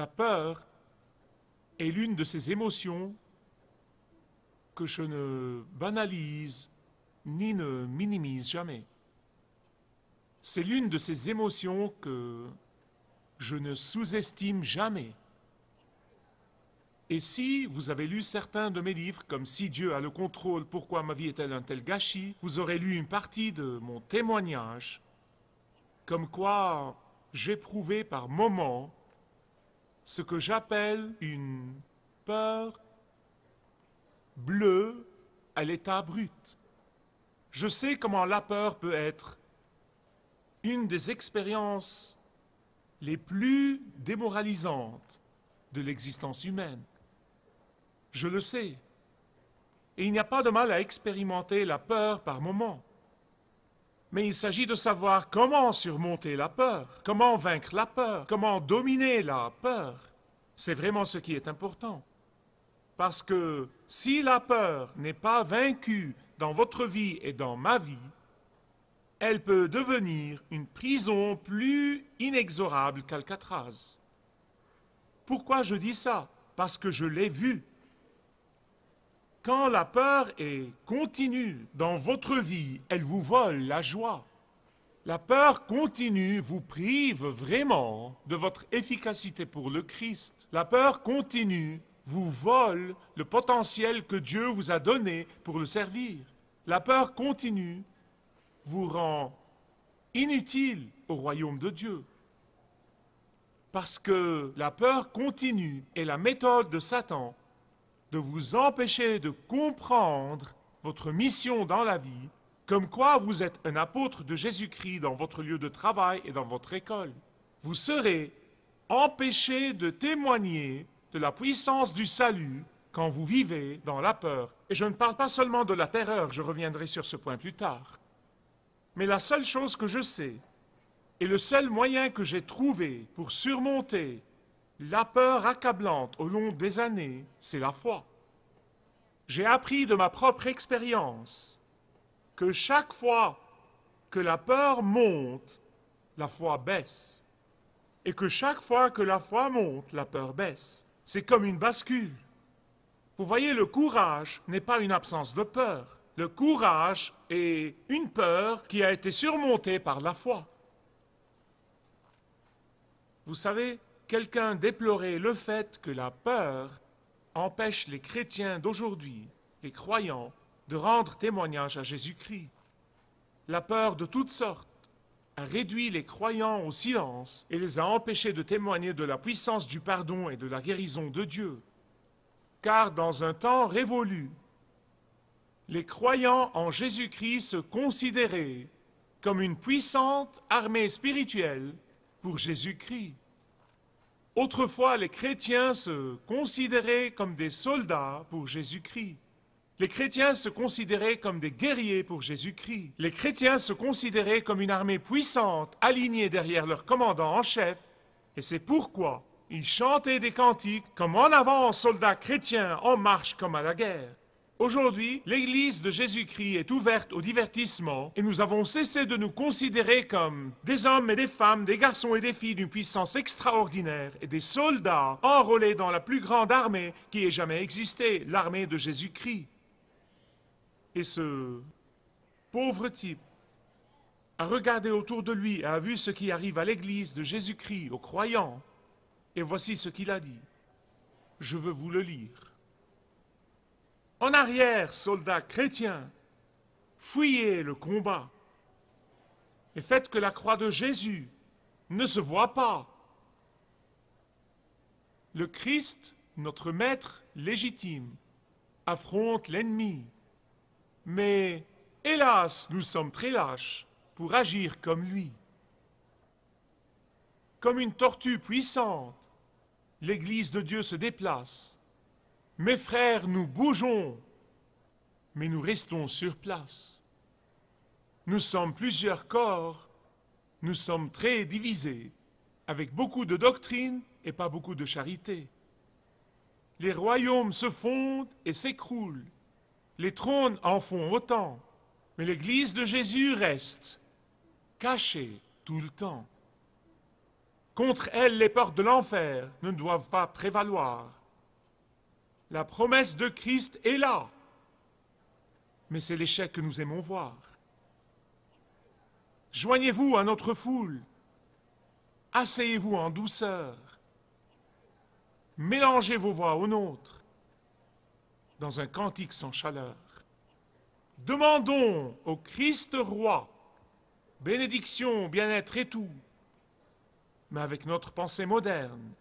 La peur est l'une de ces émotions que je ne banalise ni ne minimise jamais. C'est l'une de ces émotions que je ne sous-estime jamais. Et si vous avez lu certains de mes livres, comme Si Dieu a le contrôle, pourquoi ma vie est-elle un tel gâchis, vous aurez lu une partie de mon témoignage, comme quoi j'éprouvais par moments ce que j'appelle une peur bleue à l'état brut. Je sais comment la peur peut être une des expériences les plus démoralisantes de l'existence humaine. Je le sais. Et il n'y a pas de mal à expérimenter la peur par moments. Mais il s'agit de savoir comment surmonter la peur, comment vaincre la peur, comment dominer la peur. C'est vraiment ce qui est important. Parce que si la peur n'est pas vaincue dans votre vie et dans ma vie, elle peut devenir une prison plus inexorable qu'Alcatraz. Pourquoi je dis ça Parce que je l'ai vu. Quand la peur est continue dans votre vie, elle vous vole la joie. La peur continue vous prive vraiment de votre efficacité pour le Christ. La peur continue vous vole le potentiel que Dieu vous a donné pour le servir. La peur continue vous rend inutile au royaume de Dieu. Parce que la peur continue est la méthode de Satan de vous empêcher de comprendre votre mission dans la vie, comme quoi vous êtes un apôtre de Jésus-Christ dans votre lieu de travail et dans votre école. Vous serez empêché de témoigner de la puissance du salut quand vous vivez dans la peur. Et je ne parle pas seulement de la terreur, je reviendrai sur ce point plus tard. Mais la seule chose que je sais, et le seul moyen que j'ai trouvé pour surmonter la peur accablante au long des années, c'est la foi. J'ai appris de ma propre expérience que chaque fois que la peur monte, la foi baisse. Et que chaque fois que la foi monte, la peur baisse. C'est comme une bascule. Vous voyez, le courage n'est pas une absence de peur. Le courage est une peur qui a été surmontée par la foi. Vous savez, quelqu'un déplorait le fait que la peur empêche les chrétiens d'aujourd'hui, les croyants, de rendre témoignage à Jésus-Christ. La peur de toutes sortes a réduit les croyants au silence et les a empêchés de témoigner de la puissance du pardon et de la guérison de Dieu. Car dans un temps révolu, les croyants en Jésus-Christ se considéraient comme une puissante armée spirituelle pour Jésus-Christ. Autrefois, les chrétiens se considéraient comme des soldats pour Jésus-Christ. Les chrétiens se considéraient comme des guerriers pour Jésus-Christ. Les chrétiens se considéraient comme une armée puissante, alignée derrière leur commandant en chef. Et c'est pourquoi ils chantaient des cantiques comme en avant, soldats chrétiens, en marche comme à la guerre. Aujourd'hui, l'Église de Jésus-Christ est ouverte au divertissement et nous avons cessé de nous considérer comme des hommes et des femmes, des garçons et des filles d'une puissance extraordinaire et des soldats enrôlés dans la plus grande armée qui ait jamais existé, l'armée de Jésus-Christ. Et ce pauvre type a regardé autour de lui et a vu ce qui arrive à l'Église de Jésus-Christ, aux croyants. Et voici ce qu'il a dit. Je veux vous le lire. En arrière, soldats chrétiens, fuyez le combat et faites que la croix de Jésus ne se voie pas. Le Christ, notre Maître légitime, affronte l'ennemi. Mais, hélas, nous sommes très lâches pour agir comme lui. Comme une tortue puissante, l'Église de Dieu se déplace mes frères, nous bougeons, mais nous restons sur place. Nous sommes plusieurs corps, nous sommes très divisés, avec beaucoup de doctrine et pas beaucoup de charité. Les royaumes se fondent et s'écroulent. Les trônes en font autant, mais l'Église de Jésus reste cachée tout le temps. Contre elle, les portes de l'enfer ne doivent pas prévaloir. La promesse de Christ est là. Mais c'est l'échec que nous aimons voir. Joignez-vous à notre foule. Asseyez-vous en douceur. Mélangez vos voix aux nôtres dans un cantique sans chaleur. Demandons au Christ roi bénédiction, bien-être et tout. Mais avec notre pensée moderne,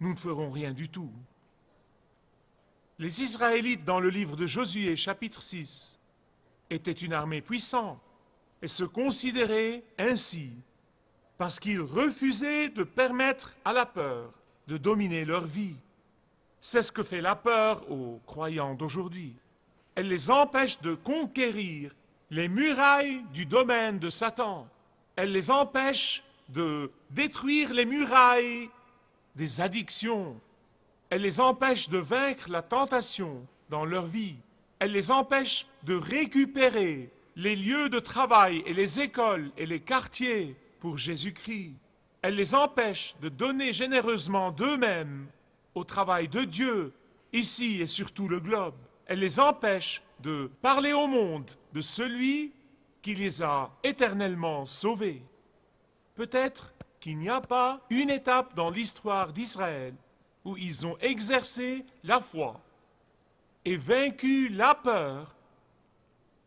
nous ne ferons rien du tout. Les Israélites, dans le livre de Josué, chapitre 6, étaient une armée puissante et se considéraient ainsi parce qu'ils refusaient de permettre à la peur de dominer leur vie. C'est ce que fait la peur aux croyants d'aujourd'hui. Elle les empêche de conquérir les murailles du domaine de Satan. Elle les empêche de détruire les murailles des addictions, elle les empêche de vaincre la tentation dans leur vie. Elle les empêche de récupérer les lieux de travail et les écoles et les quartiers pour Jésus-Christ. Elle les empêche de donner généreusement d'eux-mêmes au travail de Dieu, ici et sur tout le globe. Elle les empêche de parler au monde de celui qui les a éternellement sauvés. Peut-être qu'il n'y a pas une étape dans l'histoire d'Israël où ils ont exercé la foi et vaincu la peur,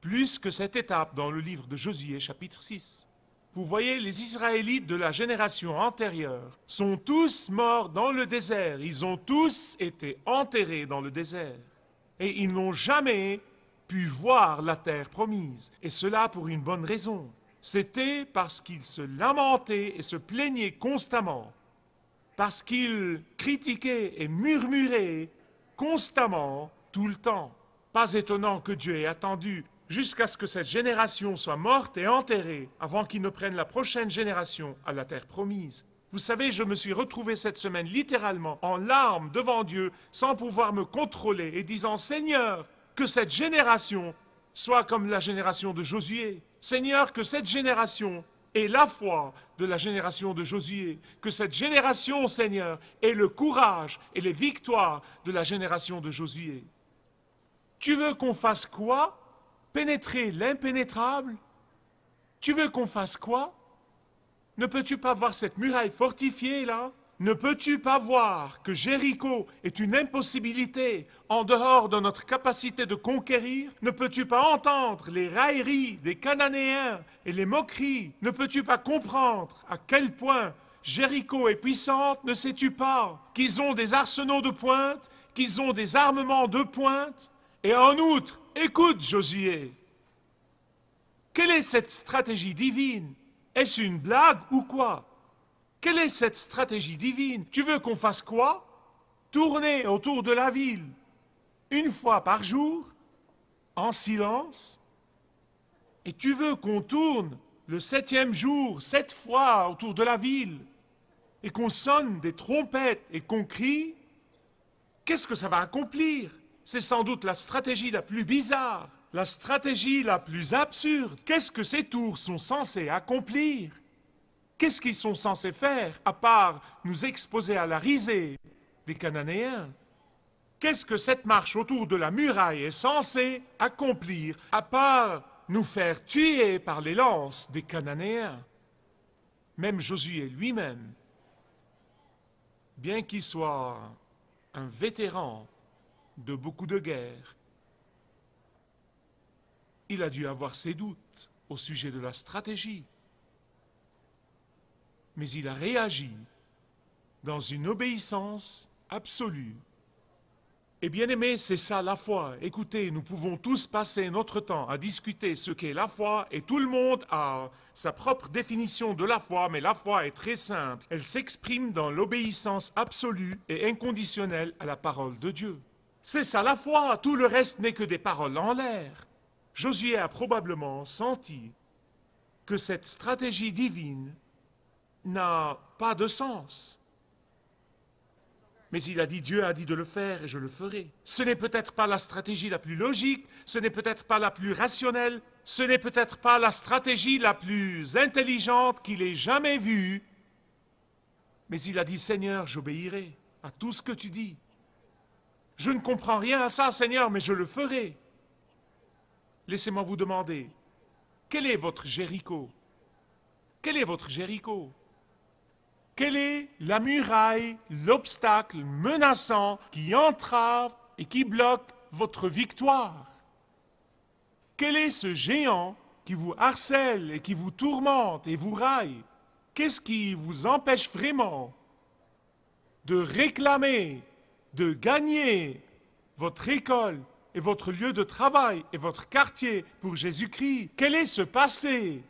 plus que cette étape dans le livre de Josué chapitre 6. Vous voyez, les Israélites de la génération antérieure sont tous morts dans le désert, ils ont tous été enterrés dans le désert, et ils n'ont jamais pu voir la terre promise, et cela pour une bonne raison. C'était parce qu'ils se lamentaient et se plaignaient constamment parce qu'il critiquait et murmurait constamment, tout le temps. Pas étonnant que Dieu ait attendu jusqu'à ce que cette génération soit morte et enterrée avant qu'il ne prenne la prochaine génération à la terre promise. Vous savez, je me suis retrouvé cette semaine littéralement en larmes devant Dieu sans pouvoir me contrôler et disant Seigneur, que cette génération soit comme la génération de Josué. Seigneur, que cette génération et la foi de la génération de Josué, que cette génération, Seigneur, ait le courage et les victoires de la génération de Josué. Tu veux qu'on fasse quoi Pénétrer l'impénétrable Tu veux qu'on fasse quoi Ne peux-tu pas voir cette muraille fortifiée là ne peux-tu pas voir que Jéricho est une impossibilité en dehors de notre capacité de conquérir Ne peux-tu pas entendre les railleries des Cananéens et les moqueries Ne peux-tu pas comprendre à quel point Jéricho est puissante Ne sais-tu pas qu'ils ont des arsenaux de pointe, qu'ils ont des armements de pointe Et en outre, écoute Josué, quelle est cette stratégie divine Est-ce une blague ou quoi quelle est cette stratégie divine Tu veux qu'on fasse quoi Tourner autour de la ville une fois par jour, en silence Et tu veux qu'on tourne le septième jour sept fois autour de la ville et qu'on sonne des trompettes et qu'on crie Qu'est-ce que ça va accomplir C'est sans doute la stratégie la plus bizarre, la stratégie la plus absurde. Qu'est-ce que ces tours sont censés accomplir Qu'est-ce qu'ils sont censés faire à part nous exposer à la risée des Cananéens Qu'est-ce que cette marche autour de la muraille est censée accomplir à part nous faire tuer par les lances des Cananéens Même Josué lui-même, bien qu'il soit un vétéran de beaucoup de guerres, il a dû avoir ses doutes au sujet de la stratégie mais il a réagi dans une obéissance absolue. Et bien aimé, c'est ça la foi. Écoutez, nous pouvons tous passer notre temps à discuter ce qu'est la foi et tout le monde a sa propre définition de la foi, mais la foi est très simple. Elle s'exprime dans l'obéissance absolue et inconditionnelle à la parole de Dieu. C'est ça la foi, tout le reste n'est que des paroles en l'air. Josué a probablement senti que cette stratégie divine n'a pas de sens. Mais il a dit, Dieu a dit de le faire et je le ferai. Ce n'est peut-être pas la stratégie la plus logique, ce n'est peut-être pas la plus rationnelle, ce n'est peut-être pas la stratégie la plus intelligente qu'il ait jamais vue. Mais il a dit, Seigneur, j'obéirai à tout ce que tu dis. Je ne comprends rien à ça, Seigneur, mais je le ferai. Laissez-moi vous demander, quel est votre Jéricho Quel est votre Jéricho quelle est la muraille, l'obstacle menaçant qui entrave et qui bloque votre victoire Quel est ce géant qui vous harcèle et qui vous tourmente et vous raille Qu'est-ce qui vous empêche vraiment de réclamer, de gagner votre école et votre lieu de travail et votre quartier pour Jésus-Christ Quel est ce passé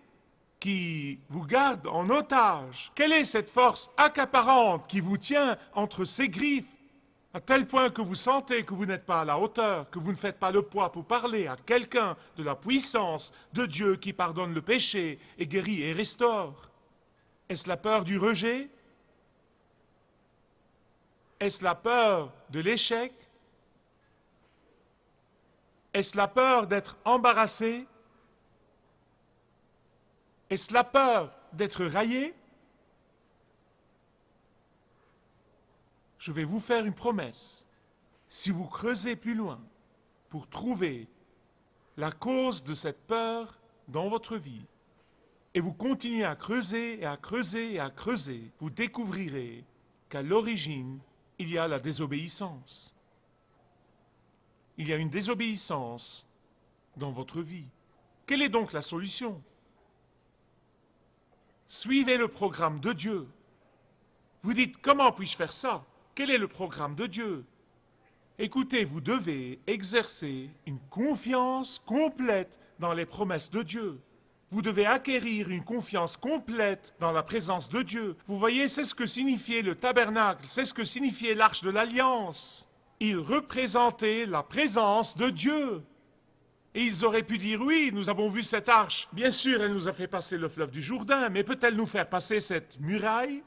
qui vous garde en otage Quelle est cette force accaparante qui vous tient entre ses griffes à tel point que vous sentez que vous n'êtes pas à la hauteur, que vous ne faites pas le poids pour parler à quelqu'un de la puissance de Dieu qui pardonne le péché et guérit et restaure Est-ce la peur du rejet Est-ce la peur de l'échec Est-ce la peur d'être embarrassé est-ce la peur d'être raillé Je vais vous faire une promesse. Si vous creusez plus loin pour trouver la cause de cette peur dans votre vie, et vous continuez à creuser et à creuser et à creuser, vous découvrirez qu'à l'origine, il y a la désobéissance. Il y a une désobéissance dans votre vie. Quelle est donc la solution Suivez le programme de Dieu. Vous dites, comment puis-je faire ça Quel est le programme de Dieu Écoutez, vous devez exercer une confiance complète dans les promesses de Dieu. Vous devez acquérir une confiance complète dans la présence de Dieu. Vous voyez, c'est ce que signifiait le tabernacle, c'est ce que signifiait l'arche de l'alliance. Il représentait la présence de Dieu. Et ils auraient pu dire oui, nous avons vu cette arche. Bien sûr, elle nous a fait passer le fleuve du Jourdain, mais peut-elle nous faire passer cette muraille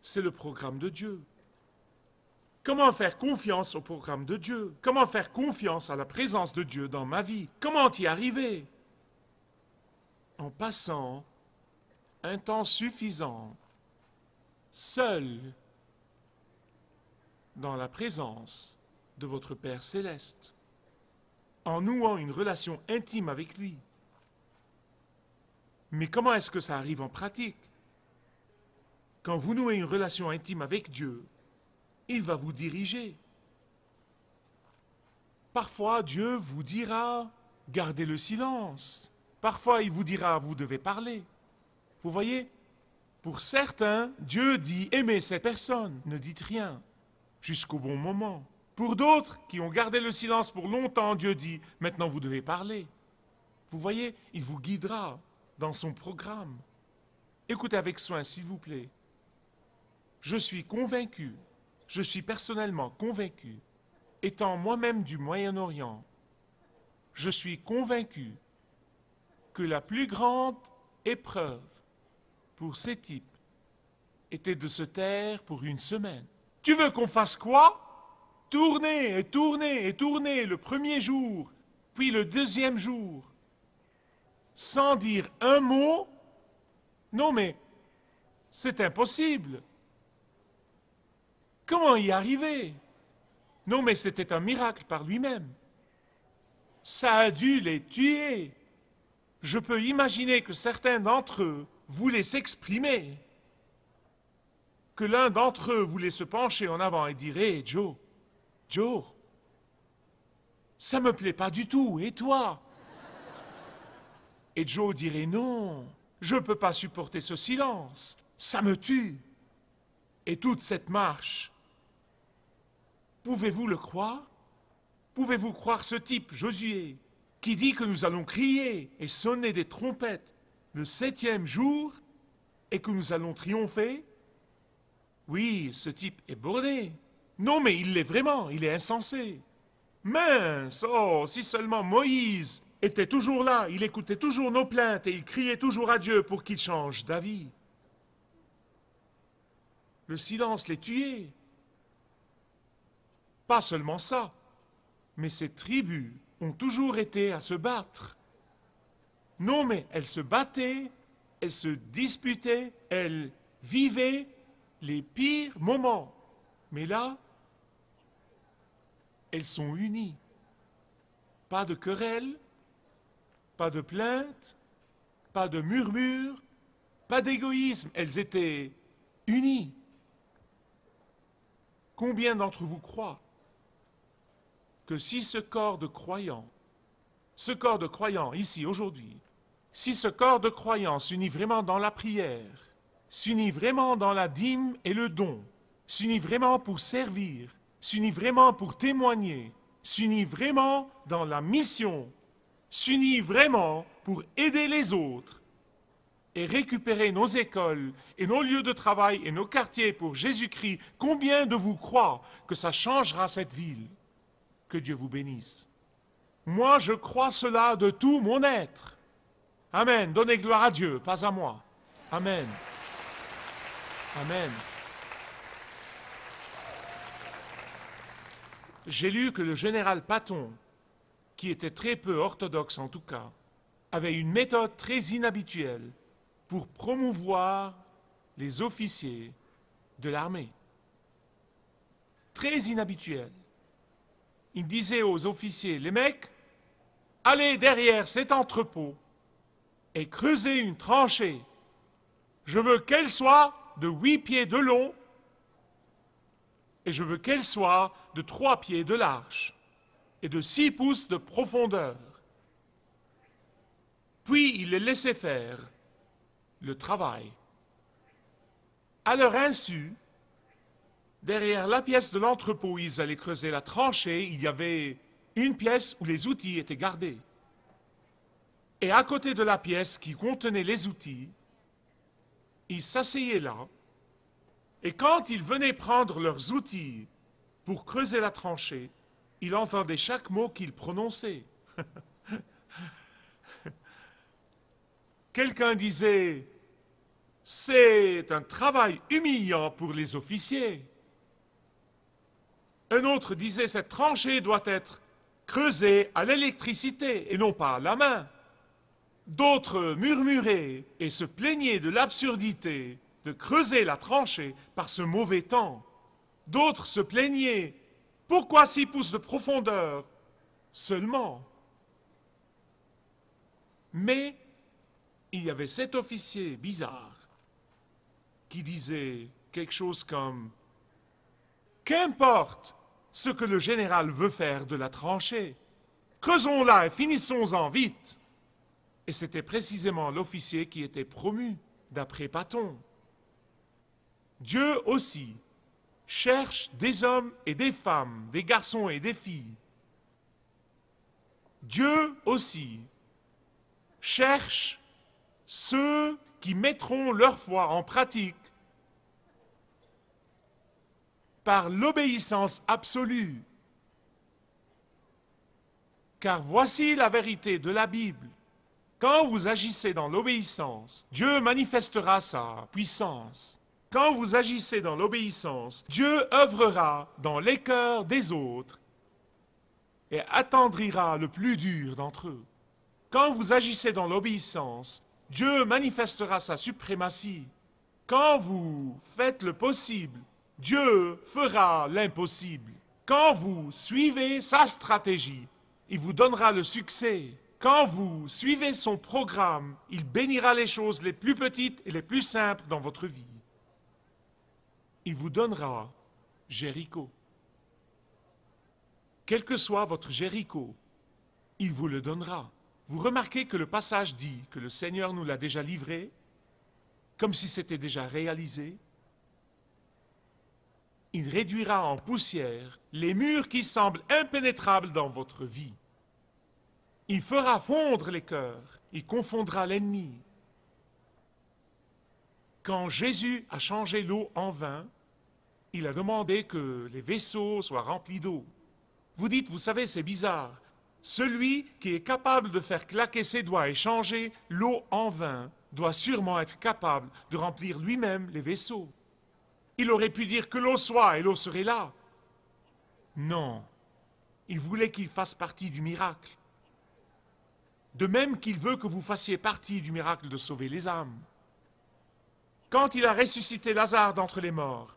C'est le programme de Dieu. Comment faire confiance au programme de Dieu Comment faire confiance à la présence de Dieu dans ma vie Comment y arriver En passant un temps suffisant, seul, dans la présence de votre Père céleste en nouant une relation intime avec lui. Mais comment est-ce que ça arrive en pratique Quand vous nouez une relation intime avec Dieu, il va vous diriger. Parfois, Dieu vous dira, gardez le silence. Parfois, il vous dira, vous devez parler. Vous voyez Pour certains, Dieu dit, aimez ces personnes, ne dites rien, jusqu'au bon moment. Pour d'autres qui ont gardé le silence pour longtemps, Dieu dit, maintenant vous devez parler. Vous voyez, il vous guidera dans son programme. Écoutez avec soin, s'il vous plaît. Je suis convaincu, je suis personnellement convaincu, étant moi-même du Moyen-Orient, je suis convaincu que la plus grande épreuve pour ces types était de se taire pour une semaine. Tu veux qu'on fasse quoi tourner et tourner et tourner le premier jour, puis le deuxième jour, sans dire un mot, non mais c'est impossible. Comment y arriver Non mais c'était un miracle par lui-même. Ça a dû les tuer. Je peux imaginer que certains d'entre eux voulaient s'exprimer, que l'un d'entre eux voulait se pencher en avant et dire Joe, Joe, ça me plaît pas du tout, et toi Et Joe dirait non, je ne peux pas supporter ce silence, ça me tue. Et toute cette marche. Pouvez-vous le croire Pouvez-vous croire ce type, Josué, qui dit que nous allons crier et sonner des trompettes le septième jour et que nous allons triompher Oui, ce type est borné. Non, mais il l'est vraiment, il est insensé. Mince, oh, si seulement Moïse était toujours là, il écoutait toujours nos plaintes et il criait toujours à Dieu pour qu'il change d'avis. Le silence les tuait. Pas seulement ça, mais ces tribus ont toujours été à se battre. Non, mais elles se battaient, elles se disputaient, elles vivaient les pires moments. Mais là, elles sont unies. Pas de querelles, pas de plaintes, pas de murmures, pas d'égoïsme. Elles étaient unies. Combien d'entre vous croient que si ce corps de croyants, ce corps de croyants ici aujourd'hui, si ce corps de croyants s'unit vraiment dans la prière, s'unit vraiment dans la dîme et le don, s'unit vraiment pour servir, s'unit vraiment pour témoigner, s'unit vraiment dans la mission, s'unit vraiment pour aider les autres et récupérer nos écoles et nos lieux de travail et nos quartiers pour Jésus-Christ, combien de vous croient que ça changera cette ville Que Dieu vous bénisse. Moi, je crois cela de tout mon être. Amen. Donnez gloire à Dieu, pas à moi. Amen. Amen. J'ai lu que le général Paton, qui était très peu orthodoxe en tout cas, avait une méthode très inhabituelle pour promouvoir les officiers de l'armée. Très inhabituelle. Il disait aux officiers, les mecs, allez derrière cet entrepôt et creusez une tranchée. Je veux qu'elle soit de huit pieds de long et je veux qu'elle soit de trois pieds de large et de six pouces de profondeur. Puis il les laissait faire le travail. À leur insu, derrière la pièce de l'entrepôt ils allaient creuser la tranchée, il y avait une pièce où les outils étaient gardés. Et à côté de la pièce qui contenait les outils, ils s'asseyaient là et quand ils venaient prendre leurs outils pour creuser la tranchée, il entendait chaque mot qu'ils prononçaient. Quelqu'un disait, c'est un travail humiliant pour les officiers. Un autre disait, cette tranchée doit être creusée à l'électricité et non pas à la main. D'autres murmuraient et se plaignaient de l'absurdité de creuser la tranchée par ce mauvais temps. D'autres se plaignaient. Pourquoi six pouces de profondeur seulement Mais il y avait cet officier bizarre qui disait quelque chose comme Qu'importe ce que le général veut faire de la tranchée, creusons-la et finissons-en vite. Et c'était précisément l'officier qui était promu, d'après Paton. Dieu aussi cherche des hommes et des femmes, des garçons et des filles. Dieu aussi cherche ceux qui mettront leur foi en pratique par l'obéissance absolue. Car voici la vérité de la Bible. Quand vous agissez dans l'obéissance, Dieu manifestera sa puissance. Quand vous agissez dans l'obéissance, Dieu œuvrera dans les cœurs des autres et attendrira le plus dur d'entre eux. Quand vous agissez dans l'obéissance, Dieu manifestera sa suprématie. Quand vous faites le possible, Dieu fera l'impossible. Quand vous suivez sa stratégie, il vous donnera le succès. Quand vous suivez son programme, il bénira les choses les plus petites et les plus simples dans votre vie il vous donnera Jéricho. Quel que soit votre Jéricho, il vous le donnera. Vous remarquez que le passage dit que le Seigneur nous l'a déjà livré, comme si c'était déjà réalisé. Il réduira en poussière les murs qui semblent impénétrables dans votre vie. Il fera fondre les cœurs, il confondra l'ennemi. Quand Jésus a changé l'eau en vin, il a demandé que les vaisseaux soient remplis d'eau. Vous dites, vous savez, c'est bizarre. Celui qui est capable de faire claquer ses doigts et changer l'eau en vin doit sûrement être capable de remplir lui-même les vaisseaux. Il aurait pu dire que l'eau soit et l'eau serait là. Non, il voulait qu'il fasse partie du miracle. De même qu'il veut que vous fassiez partie du miracle de sauver les âmes. Quand il a ressuscité Lazare d'entre les morts,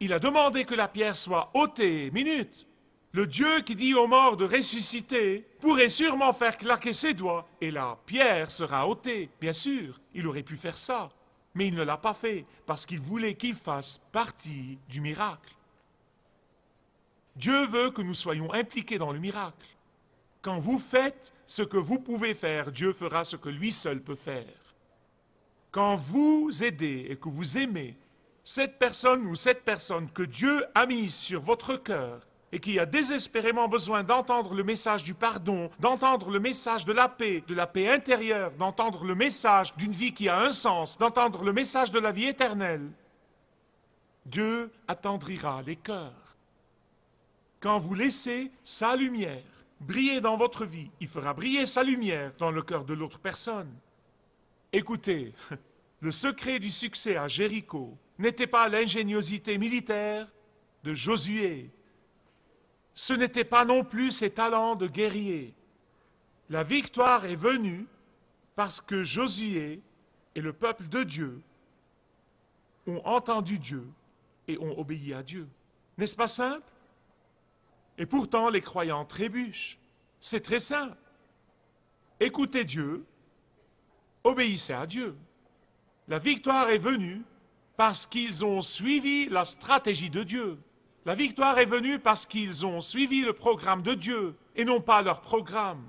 il a demandé que la pierre soit ôtée. Minute. Le Dieu qui dit aux morts de ressusciter pourrait sûrement faire claquer ses doigts et la pierre sera ôtée. Bien sûr, il aurait pu faire ça. Mais il ne l'a pas fait parce qu'il voulait qu'il fasse partie du miracle. Dieu veut que nous soyons impliqués dans le miracle. Quand vous faites ce que vous pouvez faire, Dieu fera ce que lui seul peut faire. Quand vous aidez et que vous aimez, cette personne ou cette personne que Dieu a mise sur votre cœur et qui a désespérément besoin d'entendre le message du pardon, d'entendre le message de la paix, de la paix intérieure, d'entendre le message d'une vie qui a un sens, d'entendre le message de la vie éternelle, Dieu attendrira les cœurs. Quand vous laissez sa lumière briller dans votre vie, il fera briller sa lumière dans le cœur de l'autre personne. Écoutez, le secret du succès à Jéricho, n'était pas l'ingéniosité militaire de Josué. Ce n'était pas non plus ses talents de guerrier. La victoire est venue parce que Josué et le peuple de Dieu ont entendu Dieu et ont obéi à Dieu. N'est-ce pas simple Et pourtant, les croyants trébuchent. C'est très simple. Écoutez Dieu, obéissez à Dieu. La victoire est venue parce qu'ils ont suivi la stratégie de Dieu. La victoire est venue parce qu'ils ont suivi le programme de Dieu et non pas leur programme.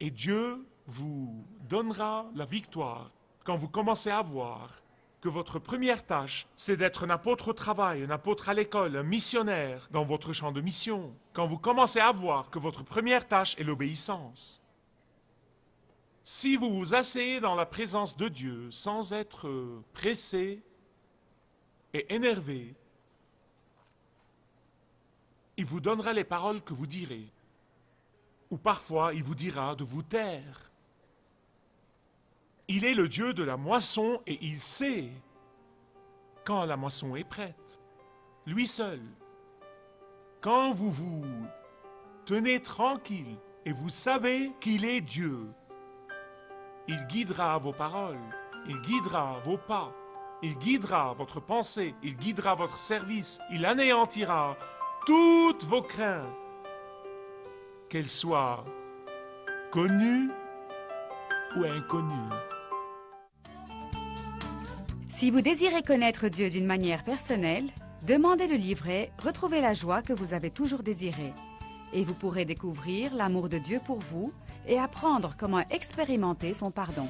Et Dieu vous donnera la victoire quand vous commencez à voir que votre première tâche, c'est d'être un apôtre au travail, un apôtre à l'école, un missionnaire dans votre champ de mission. Quand vous commencez à voir que votre première tâche est l'obéissance. Si vous vous asseyez dans la présence de Dieu sans être euh, pressé et énervé, il vous donnera les paroles que vous direz. Ou parfois, il vous dira de vous taire. Il est le Dieu de la moisson et il sait quand la moisson est prête. Lui seul. Quand vous vous tenez tranquille et vous savez qu'il est Dieu, il guidera vos paroles, il guidera vos pas, il guidera votre pensée, il guidera votre service, il anéantira toutes vos craintes, qu'elles soient connues ou inconnues. Si vous désirez connaître Dieu d'une manière personnelle, demandez le livret Retrouvez la joie que vous avez toujours désirée et vous pourrez découvrir l'amour de Dieu pour vous et apprendre comment expérimenter son pardon.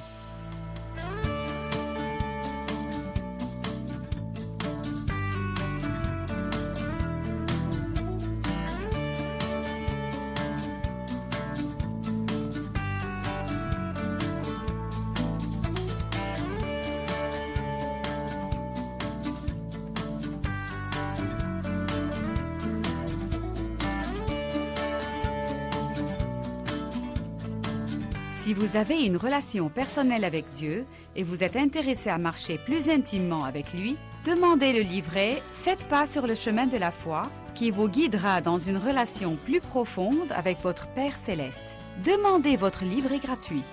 Si vous avez une relation personnelle avec Dieu et vous êtes intéressé à marcher plus intimement avec lui, demandez le livret 7 pas sur le chemin de la foi qui vous guidera dans une relation plus profonde avec votre Père céleste. Demandez votre livret gratuit.